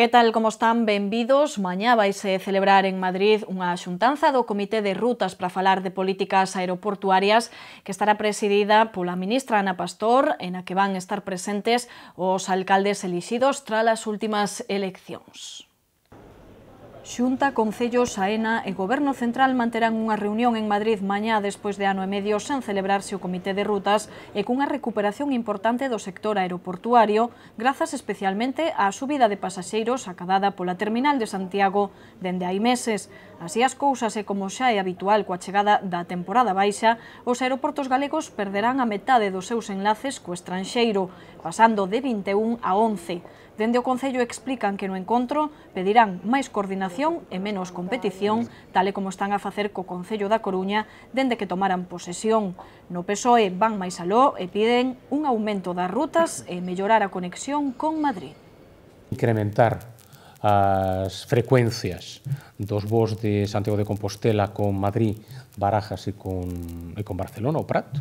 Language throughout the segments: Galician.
Que tal como están? Benvidos. Mañá vaise eh, celebrar en Madrid unha xuntanza do Comité de Rutas para falar de políticas aeroportuarias que estará presidida pola ministra Ana Pastor, en a que van estar presentes os alcaldes elixidos tras as últimas eleccións. Xunta, Concello, Saena e Goberno Central manterán unha reunión en Madrid mañá despois de ano e medio sen celebrarse o Comité de Rutas e cunha recuperación importante do sector aeroportuario grazas especialmente á subida de pasaxeiros acadada pola terminal de Santiago dende hai meses. Así as cousas e como xa é habitual coa chegada da temporada baixa, os aeroportos galegos perderán a metade dos seus enlaces co estranxeiro, pasando de 21 a 11. Dende o Concello explican que no encontro pedirán máis coordinación e menos competición, tal e como están a facer co Concello da Coruña dende que tomaran posesión. No PSOE van máis aló e piden un aumento das rutas e mellorar a conexión con Madrid. Incrementar as frecuencias dos voos de Santiago de Compostela con Madrid, Barajas e con, e con Barcelona, o Prat,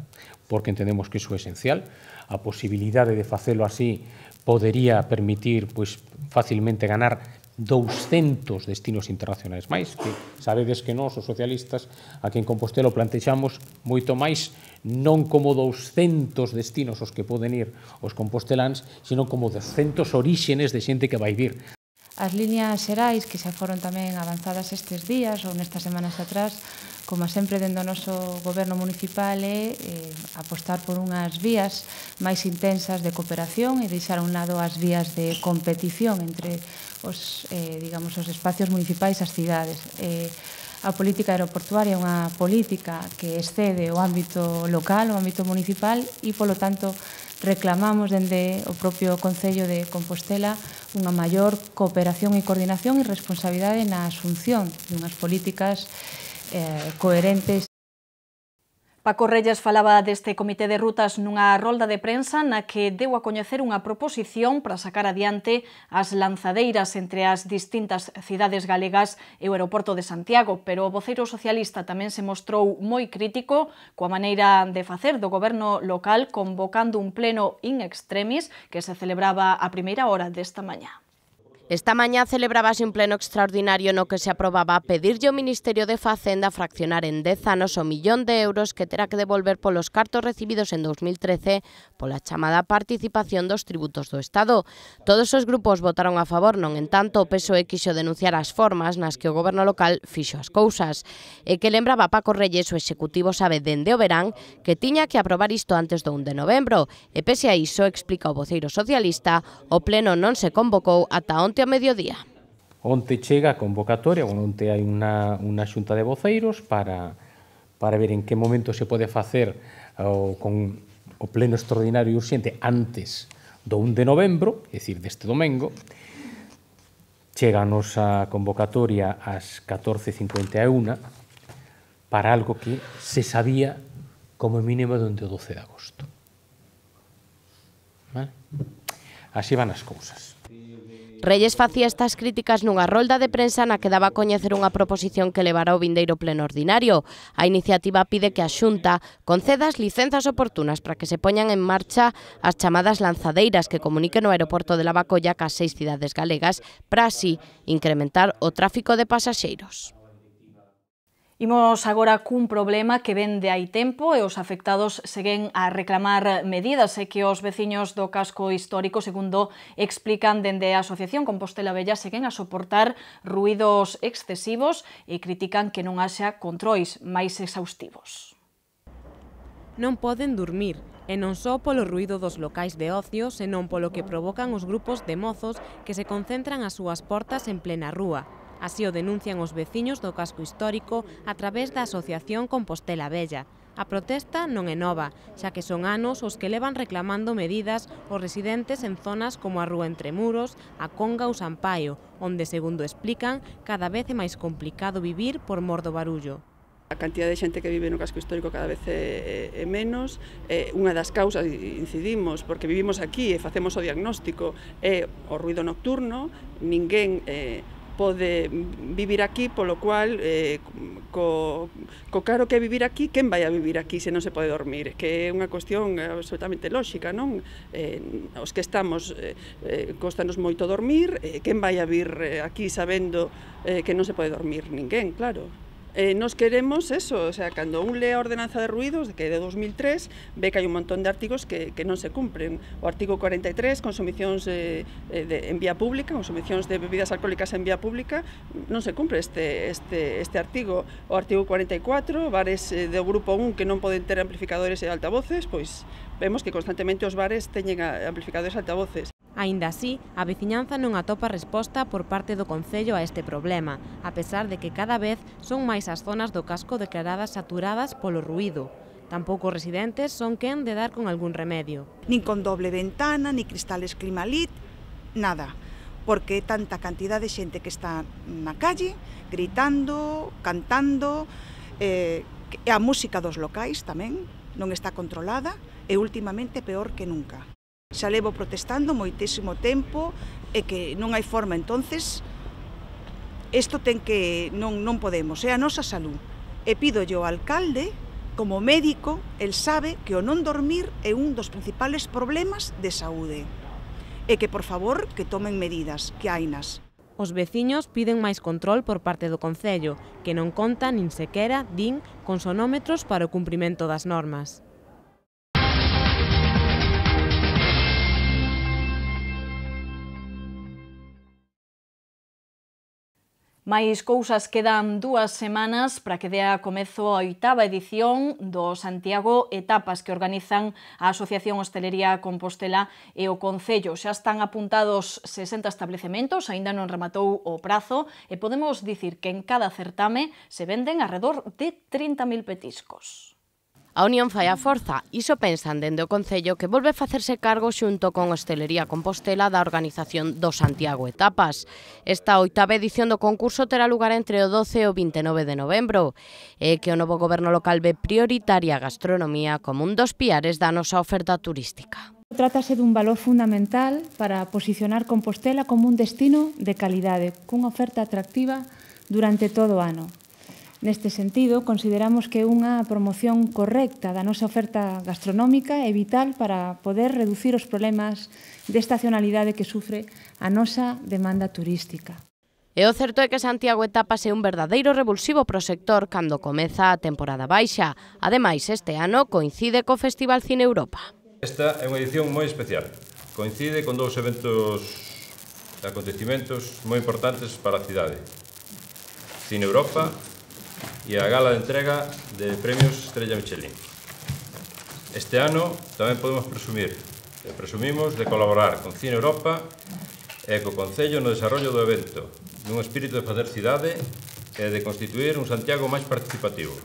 porque entendemos que iso é esencial a posibilidade de facelo así podería permitir pois, facilmente ganar 200 destinos internacionais máis, que sabedes que nós, os socialistas, aquí en Compostelo plantexamos moito máis non como 200 destinos os que poden ir os composteláns, sino como 200 oríxenes de xente que vai vir. As líneas xerais que xa foron tamén avanzadas estes días ou nestas semanas atrás como sempre dentro do noso goberno municipal é eh, apostar por unhas vías máis intensas de cooperación e deixar a un lado as vías de competición entre os, eh, digamos, os espacios municipais as cidades. Eh, a política aeroportuaria é unha política que excede o ámbito local, o ámbito municipal e, polo tanto, reclamamos dende o propio Concello de Compostela unha maior cooperación e coordinación e responsabilidade na asunción dunhas políticas eh, coherentes. Paco Reyes falaba deste comité de rutas nunha rolda de prensa na que deu a coñecer unha proposición para sacar adiante as lanzadeiras entre as distintas cidades galegas e o aeroporto de Santiago, pero o voceiro socialista tamén se mostrou moi crítico coa maneira de facer do goberno local convocando un pleno in extremis que se celebraba a primeira hora desta mañá. Esta mañá celebrabase un pleno extraordinario no que se aprobaba pedirlle ao Ministerio de Facenda fraccionar en 10 anos o millón de euros que terá que devolver polos cartos recibidos en 2013 pola chamada participación dos tributos do Estado. Todos os grupos votaron a favor, non en tanto o PSOE quixo denunciar as formas nas que o goberno local fixo as cousas. E que lembraba Paco Reyes, o executivo sabe dende o verán que tiña que aprobar isto antes do 1 de novembro. E pese a iso, explica o voceiro socialista, o pleno non se convocou ata onte onte a mediodía. Onte chega a convocatoria, bueno, onte hai unha, unha xunta de voceiros para, para ver en que momento se pode facer o, con o pleno extraordinario e urxente antes do 1 de novembro, é dicir, deste domingo, chega a nosa convocatoria ás 14.51 para algo que se sabía como mínimo dende o 12 de agosto. Vale? Así van as cousas. Reyes facía estas críticas nunha rolda de prensa na que daba a coñecer unha proposición que levará o vindeiro pleno ordinario. A iniciativa pide que a Xunta conceda as licenzas oportunas para que se poñan en marcha as chamadas lanzadeiras que comuniquen o aeroporto de Lavacolla cas seis cidades galegas para así incrementar o tráfico de pasaxeiros. Imos agora cun problema que vende hai tempo e os afectados seguen a reclamar medidas e que os veciños do casco histórico, segundo explican dende a Asociación Compostela Bella, seguen a soportar ruidos excesivos e critican que non haxa controis máis exhaustivos. Non poden dormir, e non só polo ruido dos locais de ocio, senón polo que provocan os grupos de mozos que se concentran ás súas portas en plena rúa, Así o denuncian os veciños do casco histórico a través da Asociación Compostela Bella. A protesta non é nova, xa que son anos os que levan reclamando medidas os residentes en zonas como a Rúa Entre Muros, a Conga ou Sampaio, onde, segundo explican, cada vez é máis complicado vivir por mor do barullo. A cantidad de xente que vive no casco histórico cada vez é, menos. É, unha das causas incidimos, porque vivimos aquí e facemos o diagnóstico, é o ruido nocturno, ninguén... É, eh, pode vivir aquí, polo cual eh, co, co caro que vivir aquí, quen vai a vivir aquí se non se pode dormir? Que é unha cuestión absolutamente lóxica, non? Eh, os que estamos, eh, eh costanos moito dormir, eh, quen vai a vir eh, aquí sabendo eh, que non se pode dormir? Ninguén, claro eh, nos queremos eso, o sea, cando un lea a ordenanza de ruidos, de que de 2003, ve que hai un montón de artigos que, que non se cumpren. O artigo 43, consumicións eh, eh, de, en vía pública, consumicións de bebidas alcohólicas en vía pública, non se cumpre este, este, este artigo. O artigo 44, bares eh, do grupo 1 que non poden ter amplificadores e altavoces, pois vemos que constantemente os bares teñen amplificadores e altavoces. Aínda así, a veciñanza non atopa resposta por parte do Concello a este problema, a pesar de que cada vez son máis as zonas do casco declaradas saturadas polo ruído. Tampouco os residentes son quen de dar con algún remedio. Nin con doble ventana, ni cristales climalit, nada. Porque tanta cantidad de xente que está na calle, gritando, cantando, eh, e a música dos locais tamén non está controlada e últimamente peor que nunca. Xa levo protestando moitísimo tempo e que non hai forma, entonces isto ten que non non podemos, é a nosa salud. E pido ao alcalde, como médico, el sabe que o non dormir é un dos principales problemas de saúde. E que, por favor, que tomen medidas, que hainas. Os veciños piden máis control por parte do Concello, que non conta nin sequera, din, con sonómetros para o cumprimento das normas. Mais cousas quedan dúas semanas para que dea comezo a oitava edición do Santiago Etapas que organizan a Asociación Hostelería Compostela e o Concello. Xa están apuntados 60 establecementos, aínda non rematou o prazo, e podemos dicir que en cada certame se venden alrededor de 30.000 petiscos. A Unión fai a forza, iso pensan dende o Concello que volve a facerse cargo xunto con Hostelería Compostela da organización do Santiago Etapas. Esta oitava edición do concurso terá lugar entre o 12 e o 29 de novembro, e que o novo goberno local ve prioritaria a gastronomía como un dos piares da nosa oferta turística. Trátase dun valor fundamental para posicionar Compostela como un destino de calidade, cunha oferta atractiva durante todo o ano. Neste sentido, consideramos que unha promoción correcta da nosa oferta gastronómica é vital para poder reducir os problemas de estacionalidade que sufre a nosa demanda turística. E o certo é que Santiago Etapa é un verdadeiro revulsivo pro sector cando comeza a temporada baixa. Ademais, este ano coincide co Festival Cine Europa. Esta é unha edición moi especial. Coincide con dous eventos acontecimentos moi importantes para a cidade. Cine Europa e a gala de entrega de premios Estrella Michelin. Este ano tamén podemos presumir, e presumimos de colaborar con Cine Europa e co Concello no desarrollo do evento, nun espírito de facer cidade e de constituir un Santiago máis participativo.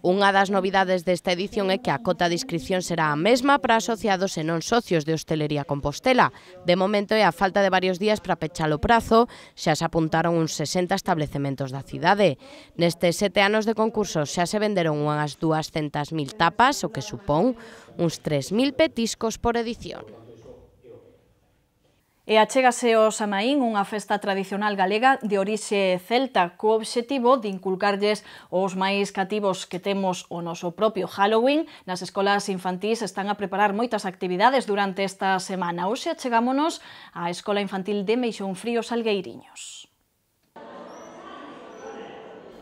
Unha das novidades desta edición é que a cota de inscripción será a mesma para asociados e non socios de Hostelería Compostela. De momento é a falta de varios días para pechar o prazo, xa se apuntaron uns 60 establecementos da cidade. Nestes sete anos de concurso xa se venderon unhas 200.000 tapas, o que supón uns 3.000 petiscos por edición. E achégase o Samaín unha festa tradicional galega de orixe celta co obxectivo de inculcarlles os máis cativos que temos o noso propio Halloween. Nas escolas infantís están a preparar moitas actividades durante esta semana. Hoxe achegámonos á Escola Infantil de Meixón Frío Salgueiriños.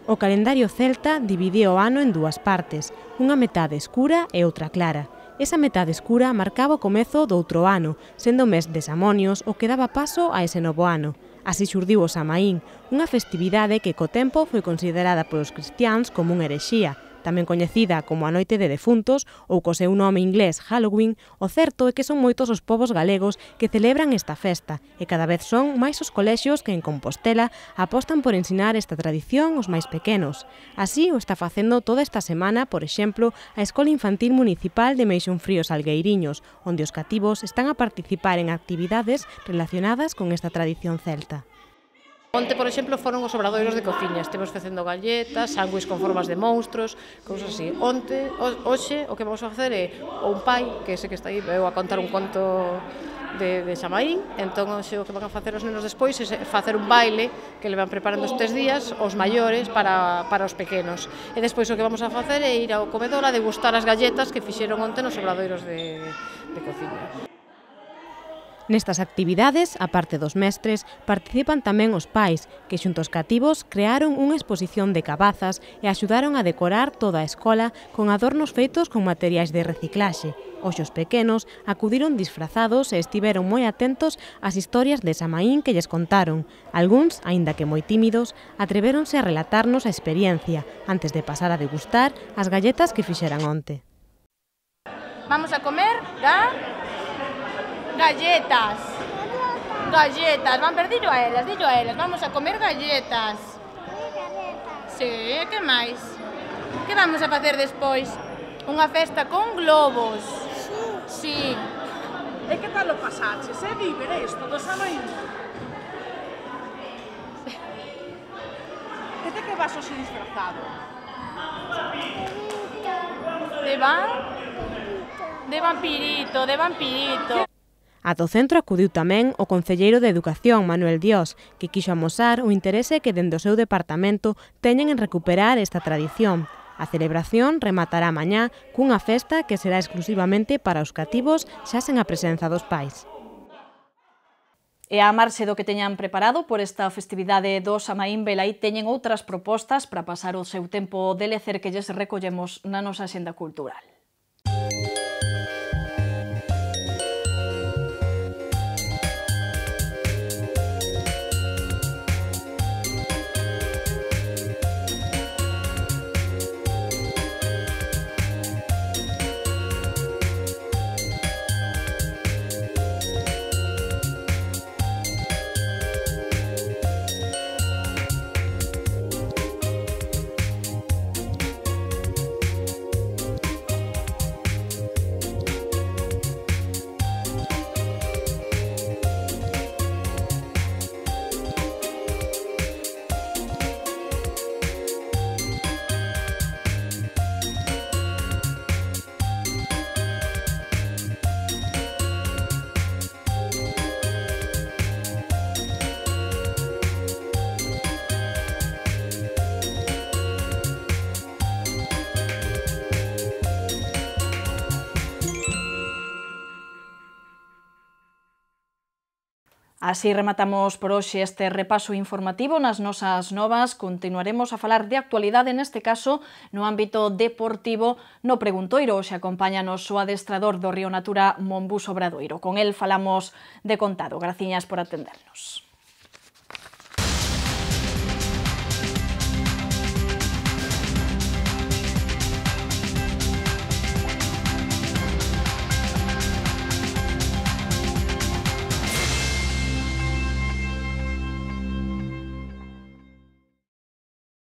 O calendario celta dividía o ano en dúas partes, unha metade escura e outra clara. Esa metade escura marcaba o comezo do outro ano, sendo o mes de Samonios o que daba paso a ese novo ano. Así xurdiu o Samaín, unha festividade que co tempo foi considerada polos cristiáns como unha herexía, tamén coñecida como a Noite de Defuntos ou co seu nome inglés Halloween, o certo é que son moitos os povos galegos que celebran esta festa e cada vez son máis os colexios que en Compostela apostan por ensinar esta tradición aos máis pequenos. Así o está facendo toda esta semana, por exemplo, a Escola Infantil Municipal de Meixón Fríos Algueiriños, onde os cativos están a participar en actividades relacionadas con esta tradición celta. Onte, por exemplo, foron os obradoiros de cociñas, estemos facendo galletas, sándwiches con formas de monstruos, cousas así. Onte, hoxe, o que vamos a facer é un pai, que sei que está aí, veo a contar un conto de, de Xamaín, entón o que van a facer os nenos despois é facer un baile que le van preparando estes días os maiores para, para os pequenos. E despois o que vamos a facer é ir ao comedor a degustar as galletas que fixeron onte nos obradoiros de, de cociña. Nestas actividades, a parte dos mestres, participan tamén os pais, que xuntos cativos crearon unha exposición de cabazas e axudaron a decorar toda a escola con adornos feitos con materiais de reciclaxe. Oxos os pequenos acudiron disfrazados e estiveron moi atentos ás historias de Samaín que lles contaron. Alguns, aínda que moi tímidos, atreveronse a relatarnos a experiencia antes de pasar a degustar as galletas que fixeran onte. Vamos a comer, da Galletas. Galletas. Van, perdido a elas, dillo a elas. Vamos a comer galletas. Sí, que máis? Que vamos a facer despois? Unha festa con globos. Sí. sí. E que tal o pasaxe? É vivere isto do Samaíno? E de que vas hoxe disfrazado? De van? De vampirito, de vampirito do centro acudiu tamén o Concelleiro de Educación, Manuel Dios, que quixo amosar o interese que dende o seu departamento teñen en recuperar esta tradición. A celebración rematará mañá cunha festa que será exclusivamente para os cativos xa sen a presenza dos pais. E a marxe do que teñan preparado por esta festividade do Samaín Belai teñen outras propostas para pasar o seu tempo de lecer que lles recollemos na nosa xenda cultural. Así rematamos por hoxe este repaso informativo nas nosas novas. Continuaremos a falar de actualidade, neste caso, no ámbito deportivo no Preguntoiro. Hoxe acompáñanos o adestrador do Río Natura, Mombús Obradoiro. Con el falamos de contado. Graciñas por atendernos.